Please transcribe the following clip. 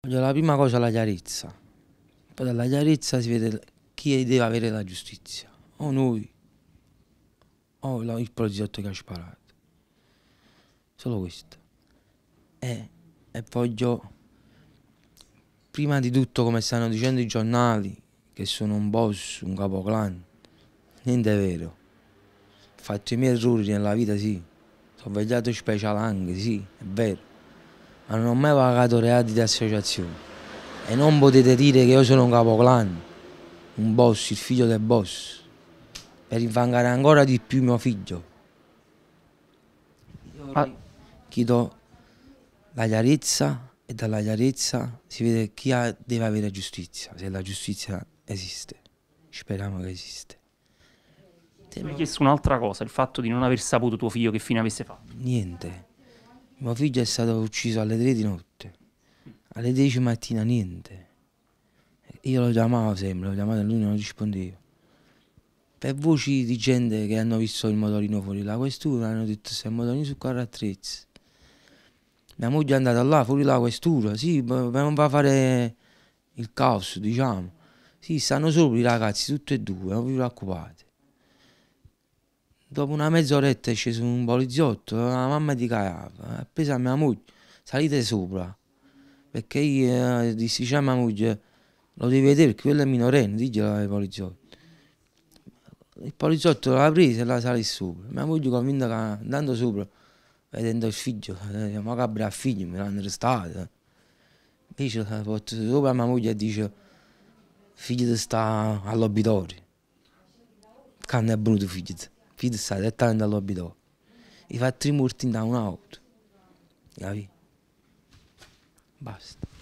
Voglio La prima cosa la chiarezza, poi dalla chiarezza si vede chi deve avere la giustizia, o noi, o il progetto che ha sparato. Solo questo. E, e voglio, prima di tutto, come stanno dicendo i giornali, che sono un boss, un capoclan, niente è vero. Ho fatto i miei errori nella vita, sì. Sono vegliato speciale anche, sì, è vero non ho mai pagato reati di associazione. E non potete dire che io sono un capoclan, un boss, il figlio del boss, per infangare ancora di più mio figlio. Io ah. chiedo la chiarezza e dalla chiarezza si vede chi ha, deve avere giustizia, se la giustizia esiste. Speriamo che esiste. Mi hai chiesto un'altra cosa, il fatto di non aver saputo tuo figlio che fine avesse fatto. Niente mio figlio è stato ucciso alle 3 di notte, alle 10 mattina niente. Io lo chiamavo sempre, lo chiamavo e lui non rispondeva. Per voci di gente che hanno visto il motorino fuori la questura, hanno detto se il motorino su carro attrezzi. Mia moglie è andata là fuori la questura, sì, per non fare il caos, diciamo. Sì, stanno sopra i ragazzi, tutti e due, non vi preoccupate. Dopo una mezz'oretta è sceso un poliziotto, la mamma di Caiava, ha preso mia moglie, salite sopra, perché io eh, dissi a cioè, mia moglie, lo devi vedere quello è minorenne, diglielo ai poliziotti. Il poliziotto l'ha presa e la salì sopra. Mia moglie convinta che andando sopra, vedendo il figlio, eh, ma cabra al figlio, mi l'hanno arrestato. Invece l'ha eh, portato sopra mia moglie e dice, figlio sta all'obitorio, che non è venuto figlio. fidusa detanda lobido. I va trimurtin da un auto. vi. Basta.